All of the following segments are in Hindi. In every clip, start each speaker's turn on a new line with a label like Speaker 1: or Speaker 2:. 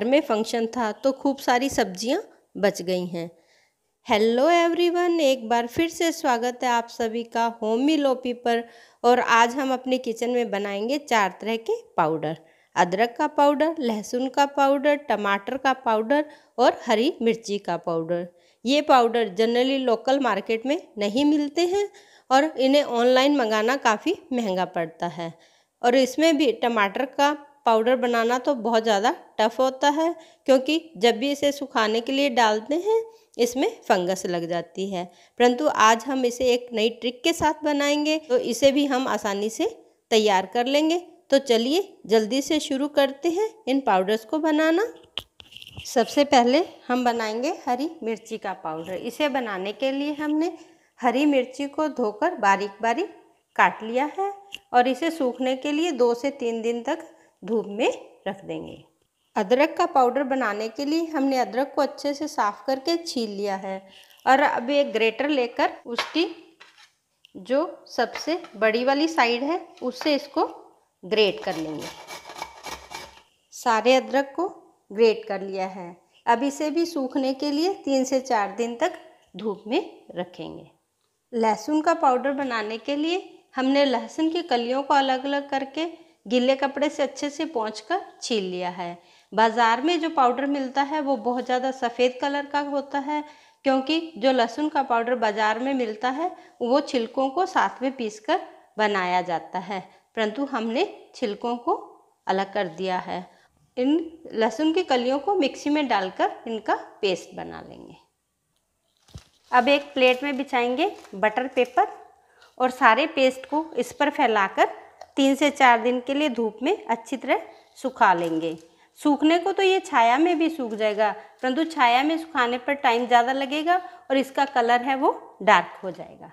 Speaker 1: घर में फंक्शन था तो खूब सारी सब्जियां बच गई हैं हेलो एवरीवन एक बार फिर से स्वागत है आप सभी का होमी लोपी पर और आज हम अपने किचन में बनाएंगे चार तरह के पाउडर अदरक का पाउडर लहसुन का पाउडर टमाटर का पाउडर और हरी मिर्ची का पाउडर ये पाउडर जनरली लोकल मार्केट में नहीं मिलते हैं और इन्हें ऑनलाइन मंगाना काफ़ी महंगा पड़ता है और इसमें भी टमाटर का पाउडर बनाना तो बहुत ज़्यादा टफ होता है क्योंकि जब भी इसे सुखाने के लिए डालते हैं इसमें फंगस लग जाती है परंतु आज हम इसे एक नई ट्रिक के साथ बनाएंगे तो इसे भी हम आसानी से तैयार कर लेंगे तो चलिए जल्दी से शुरू करते हैं इन पाउडर्स को बनाना सबसे पहले हम बनाएंगे हरी मिर्ची का पाउडर इसे बनाने के लिए हमने हरी मिर्ची को धोकर बारीक बारीक काट लिया है और इसे सूखने के लिए दो से तीन दिन तक धूप में रख देंगे अदरक का पाउडर बनाने के लिए हमने अदरक को अच्छे से साफ करके छील लिया है और अब एक ग्रेटर लेकर उसकी जो सबसे बड़ी वाली साइड है उससे इसको ग्रेट कर लेंगे सारे अदरक को ग्रेट कर लिया है अब इसे भी सूखने के लिए तीन से चार दिन तक धूप में रखेंगे लहसुन का पाउडर बनाने के लिए हमने लहसुन की कलियों को अलग अलग करके गीले कपड़े से अच्छे से पहुँच कर छील लिया है बाज़ार में जो पाउडर मिलता है वो बहुत ज़्यादा सफ़ेद कलर का होता है क्योंकि जो लहसुन का पाउडर बाज़ार में मिलता है वो छिलकों को साथ में पीस कर बनाया जाता है परंतु हमने छिलकों को अलग कर दिया है इन लहसुन की कलियों को मिक्सी में डालकर इनका पेस्ट बना लेंगे अब एक प्लेट में बिछाएंगे बटर पेपर और सारे पेस्ट को इस पर फैलाकर तीन से चार दिन के लिए धूप में अच्छी तरह सुखा लेंगे सूखने को तो ये छाया में भी सूख जाएगा परंतु छाया में सुखाने पर टाइम ज़्यादा लगेगा और इसका कलर है वो डार्क हो जाएगा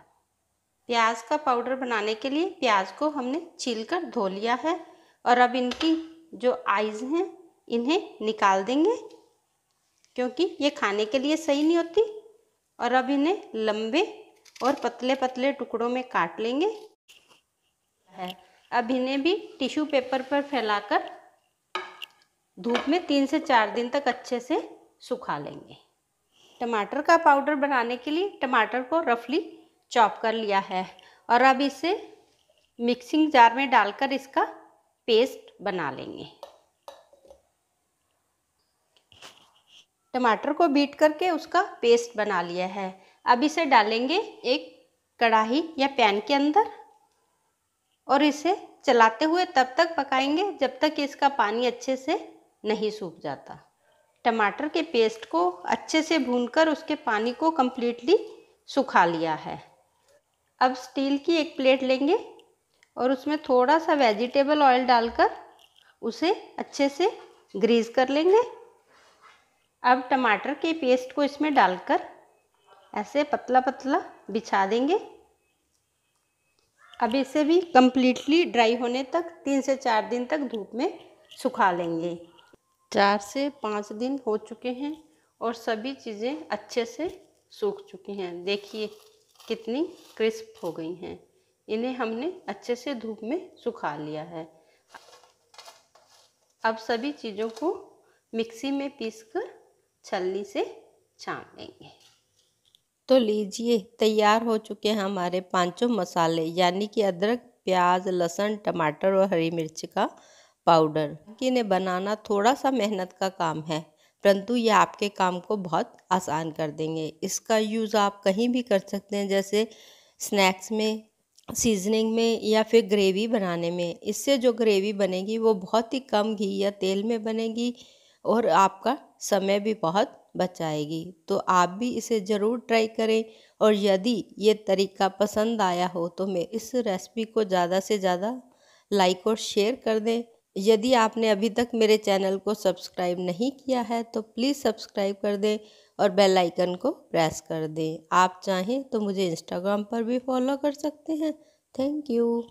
Speaker 1: प्याज का पाउडर बनाने के लिए प्याज को हमने छील कर धो लिया है और अब इनकी जो आइज़ हैं इन्हें निकाल देंगे क्योंकि ये खाने के लिए सही नहीं होती और अब इन्हें लंबे और पतले पतले टुकड़ों में काट लेंगे है अब इन्हें भी टिश्यू पेपर पर फैलाकर धूप में तीन से चार दिन तक अच्छे से सुखा लेंगे टमाटर का पाउडर बनाने के लिए टमाटर को रफली चॉप कर लिया है और अब इसे मिक्सिंग जार में डालकर इसका पेस्ट बना लेंगे टमाटर को बीट करके उसका पेस्ट बना लिया है अब इसे डालेंगे एक कढ़ाई या पैन के अंदर और इसे चलाते हुए तब तक पकाएंगे जब तक इसका पानी अच्छे से नहीं सूख जाता टमाटर के पेस्ट को अच्छे से भूनकर उसके पानी को कम्प्लीटली सुखा लिया है अब स्टील की एक प्लेट लेंगे और उसमें थोड़ा सा वेजिटेबल ऑयल डालकर उसे अच्छे से ग्रीस कर लेंगे अब टमाटर के पेस्ट को इसमें डालकर ऐसे पतला पतला बिछा देंगे अब इसे भी कम्प्लीटली ड्राई होने तक तीन से चार दिन तक धूप में सुखा लेंगे चार से पाँच दिन हो चुके हैं और सभी चीज़ें अच्छे से सूख चुकी हैं देखिए कितनी क्रिस्प हो गई हैं इन्हें हमने अच्छे से धूप में सुखा लिया है अब सभी चीज़ों को मिक्सी में पीसकर छलनी से छान लेंगे तो लीजिए तैयार हो चुके हैं हमारे पांचों मसाले यानी कि अदरक प्याज लहसुन टमाटर और हरी मिर्च का पाउडर कि इन्हें बनाना थोड़ा सा मेहनत का काम है परंतु ये आपके काम को बहुत आसान कर देंगे इसका यूज़ आप कहीं भी कर सकते हैं जैसे स्नैक्स में सीजनिंग में या फिर ग्रेवी बनाने में इससे जो ग्रेवी बनेगी वो बहुत ही कम घी या तेल में बनेगी और आपका समय भी बहुत बचाएगी तो आप भी इसे ज़रूर ट्राई करें और यदि ये तरीका पसंद आया हो तो मैं इस रेसिपी को ज़्यादा से ज़्यादा लाइक और शेयर कर दें यदि आपने अभी तक मेरे चैनल को सब्सक्राइब नहीं किया है तो प्लीज़ सब्सक्राइब कर दें और बेल आइकन को प्रेस कर दें आप चाहें तो मुझे इंस्टाग्राम पर भी फॉलो कर सकते हैं थैंक यू